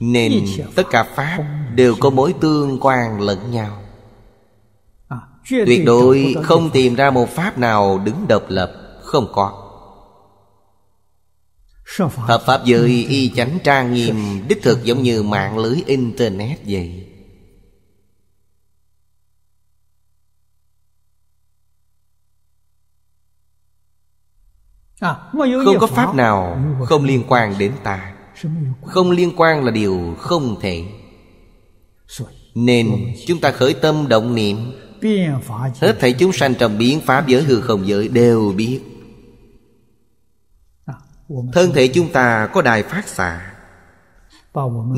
Nên tất cả Pháp đều có mối tương quan lẫn nhau à, Tuyệt đối không tìm ra một Pháp nào đứng độc lập Không có Hợp Pháp giới y chánh trang nghiêm Đích thực giống như mạng lưới Internet vậy à, Không có Pháp nào không liên quan đến ta không liên quan là điều không thể Nên chúng ta khởi tâm động niệm Hết thảy chúng sanh trong biến pháp giới hư không giới đều biết Thân thể chúng ta có đài phát xạ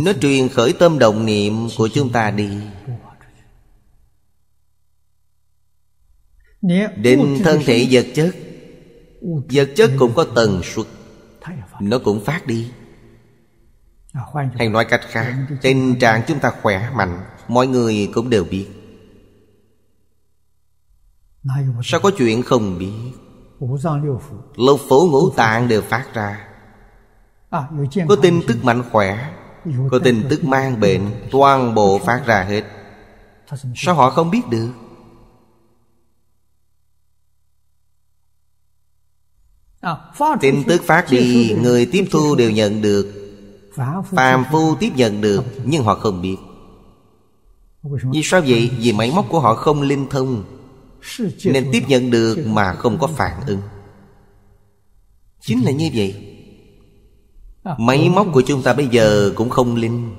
Nó truyền khởi tâm động niệm của chúng ta đi Đến thân thể vật chất Vật chất cũng có tần suất Nó cũng phát đi À, hay nói cách khác tình trạng chúng ta khỏe mạnh mọi người cũng đều biết sao có chuyện không biết lục phủ ngũ tạng đều phát ra à, có tin tức mạnh khỏe có tin tức mang bệnh toàn bộ phát ra hết sao họ không biết được à, tin tức phát đi người tiếp thu đều nhận được phàm phu tiếp nhận được nhưng họ không biết vì sao vậy? Vì máy móc của họ không linh thông Nên tiếp nhận được mà không có phản ứng Chính là như vậy Máy móc của chúng ta bây giờ cũng không linh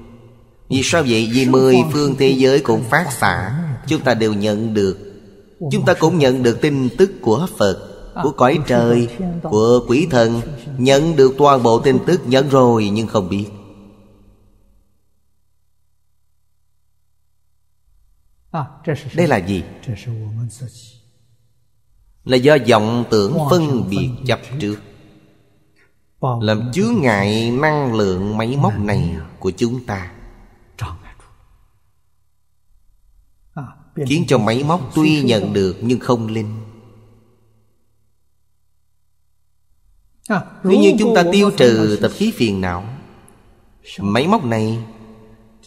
Vì sao vậy? Vì mười phương thế giới cũng phát xạ Chúng ta đều nhận được Chúng ta cũng nhận được tin tức của Phật của cõi trời Của quỷ thần Nhận được toàn bộ tin tức nhận rồi nhưng không biết à, Đây là gì? Là do vọng tưởng phân biệt chấp trước Làm chướng ngại năng lượng máy móc này của chúng ta à, Khiến cho máy móc tuy nhận được nhưng không linh À, Nếu như chúng ta tiêu trừ tập khí phiền não Máy móc này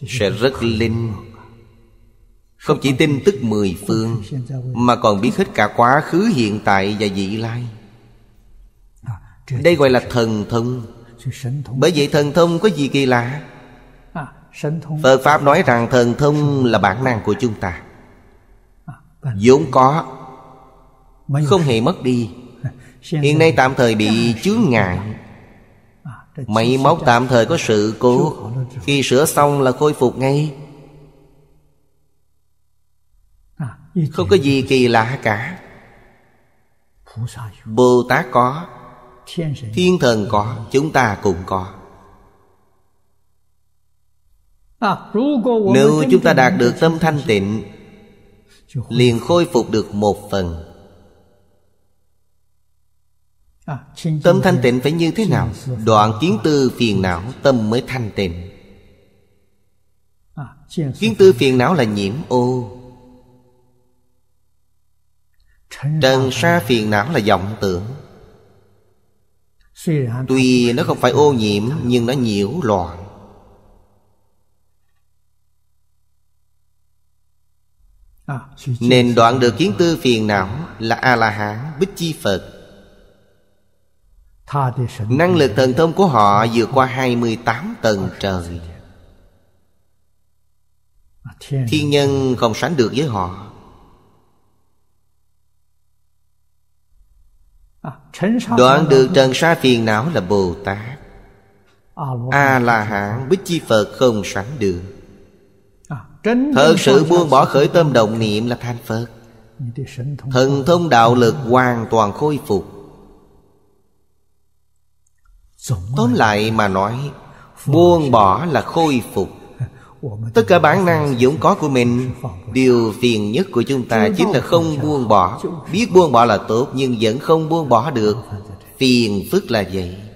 Sẽ rất linh Không chỉ tin tức mười phương Mà còn biết hết cả quá khứ hiện tại và vị lai Đây gọi là thần thông Bởi vậy thần thông có gì kỳ lạ Phật Pháp nói rằng thần thông là bản năng của chúng ta vốn có Không hề mất đi Hiện nay tạm thời bị dạ. chướng ngại dạ. à, Máy móc tạm thời có sự cố Khi sửa xong là khôi phục ngay à, Không có gì kỳ lạ cả Bồ Tát có Thiên thần có Chúng ta cũng có à, Nếu chúng ta đạt được tâm thanh tịnh Liền khôi phục được một phần À, tâm thanh tịnh phải như thế nào Đoạn kiến tư phiền não Tâm mới thanh tịnh à, Kiến tư phiền não là nhiễm ô Trần sa phiền não là vọng tưởng Tuy nó không phải ô nhiễm Nhưng nó nhiễu loạn à, Nên đoạn được kiến tư phiền não Là A-la-hán Bích Chi Phật Năng lực thần thông của họ vượt qua 28 tầng trời Thiên nhân không sánh được với họ à, Đoạn được trần sa phiền não là Bồ Tát A-la-hán bích chi Phật không sánh được à, Thật sự buông bỏ khởi tâm động niệm là thanh Phật Thần thông đạo lực hoàn toàn khôi phục tóm lại mà nói buông bỏ là khôi phục tất cả bản năng vốn có của mình điều phiền nhất của chúng ta chính là không buông bỏ biết buông bỏ là tốt nhưng vẫn không buông bỏ được phiền phức là vậy